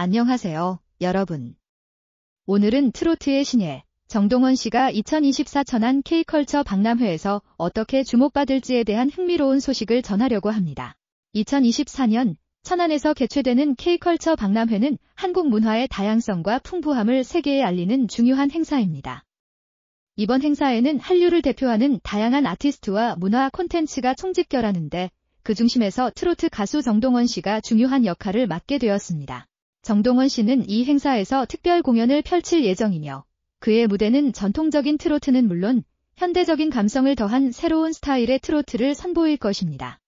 안녕하세요, 여러분. 오늘은 트로트의 신예, 정동원 씨가 2024 천안 K컬처 박람회에서 어떻게 주목받을지에 대한 흥미로운 소식을 전하려고 합니다. 2024년 천안에서 개최되는 K컬처 박람회는 한국 문화의 다양성과 풍부함을 세계에 알리는 중요한 행사입니다. 이번 행사에는 한류를 대표하는 다양한 아티스트와 문화 콘텐츠가 총집결하는데 그 중심에서 트로트 가수 정동원 씨가 중요한 역할을 맡게 되었습니다. 정동원 씨는 이 행사에서 특별 공연을 펼칠 예정이며 그의 무대는 전통적인 트로트는 물론 현대적인 감성을 더한 새로운 스타일의 트로트를 선보일 것입니다.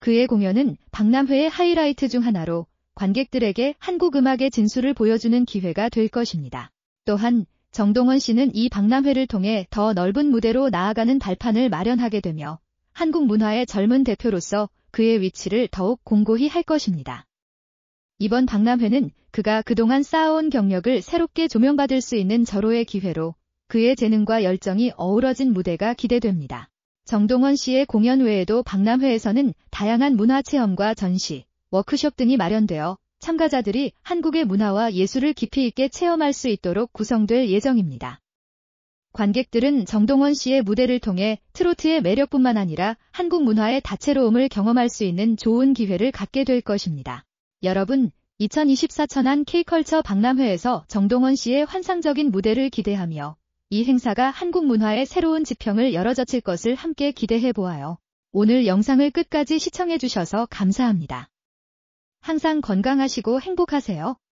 그의 공연은 박남회의 하이라이트 중 하나로 관객들에게 한국 음악의 진수를 보여주는 기회가 될 것입니다. 또한 정동원 씨는 이박남회를 통해 더 넓은 무대로 나아가는 발판을 마련하게 되며 한국 문화의 젊은 대표로서 그의 위치를 더욱 공고히 할 것입니다. 이번 박람회는 그가 그동안 쌓아온 경력을 새롭게 조명받을 수 있는 절호의 기회로 그의 재능과 열정이 어우러진 무대가 기대됩니다. 정동원 씨의 공연 외에도 박람회에서는 다양한 문화 체험과 전시, 워크숍 등이 마련되어 참가자들이 한국의 문화와 예술을 깊이 있게 체험할 수 있도록 구성될 예정입니다. 관객들은 정동원 씨의 무대를 통해 트로트의 매력뿐만 아니라 한국 문화의 다채로움을 경험할 수 있는 좋은 기회를 갖게 될 것입니다. 여러분, 2024 천안 K컬처 박람회에서 정동원 씨의 환상적인 무대를 기대하며 이 행사가 한국 문화의 새로운 지평을 열어젖힐 것을 함께 기대해 보아요. 오늘 영상을 끝까지 시청해 주셔서 감사합니다. 항상 건강하시고 행복하세요.